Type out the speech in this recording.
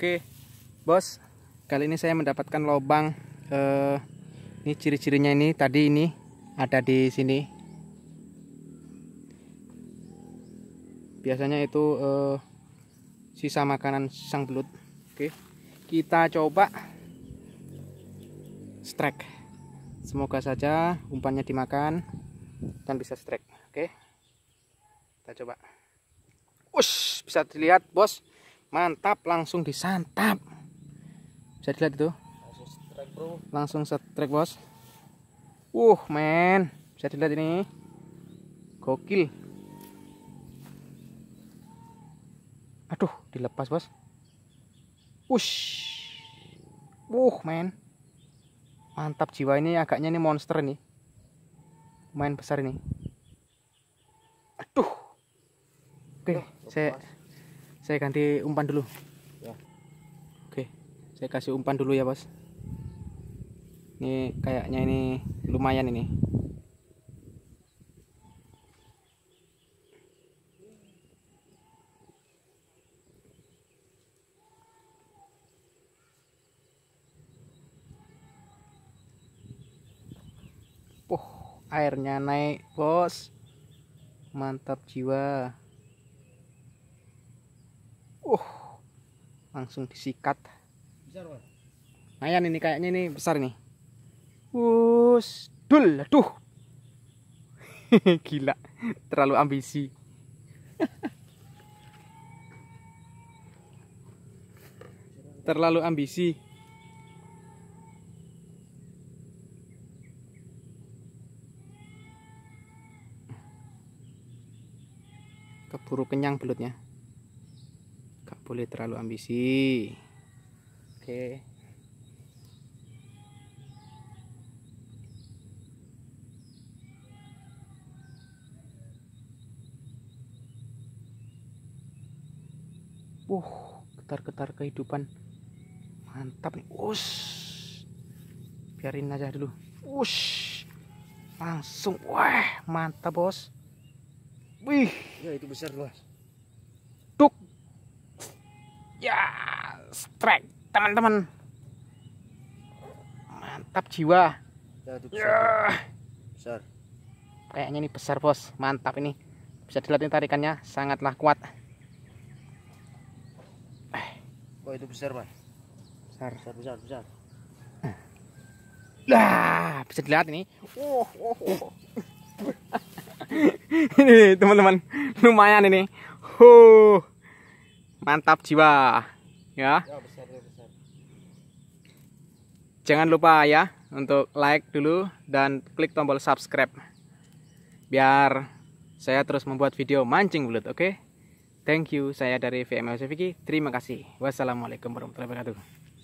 Oke, bos, kali ini saya mendapatkan lobang. Eh, ini ciri-cirinya ini tadi ini ada di sini. Biasanya itu eh, sisa makanan sang belut. Oke, kita coba strike. Semoga saja umpannya dimakan dan bisa strike. Oke, kita coba. Ush, bisa dilihat bos mantap langsung disantap bisa dilihat itu langsung setrek bos uh men bisa dilihat ini gokil aduh dilepas bos ush wuh men mantap jiwa ini agaknya ini monster nih main besar ini aduh oke okay, saya saya ganti umpan dulu ya. oke saya kasih umpan dulu ya bos ini kayaknya ini lumayan ini Oh, airnya naik, bos. Mantap jiwa uh langsung disikat besar ini kayaknya ini besar nih us dul aduh gila terlalu ambisi terlalu ambisi keburu kenyang belutnya boleh terlalu ambisi oke okay. Uh, getar ketar kehidupan. Mantap nih. us. Biarin aja dulu. us. Langsung. Wah, mantap, Bos. Wih, ya itu besar, Bos. strike teman-teman mantap jiwa ya, ya, besar. kayaknya ini besar bos mantap ini bisa dilihat ini tarikannya sangatlah kuat oh itu besar pak besar besar besar besar Nah, bisa dilihat ini ini teman-teman lumayan ini huh mantap jiwa ya. ya, ya Jangan lupa ya untuk like dulu dan klik tombol subscribe. Biar saya terus membuat video mancing belut, oke? Okay? Thank you, saya dari VML Vicky. Terima kasih. Wassalamualaikum warahmatullahi wabarakatuh.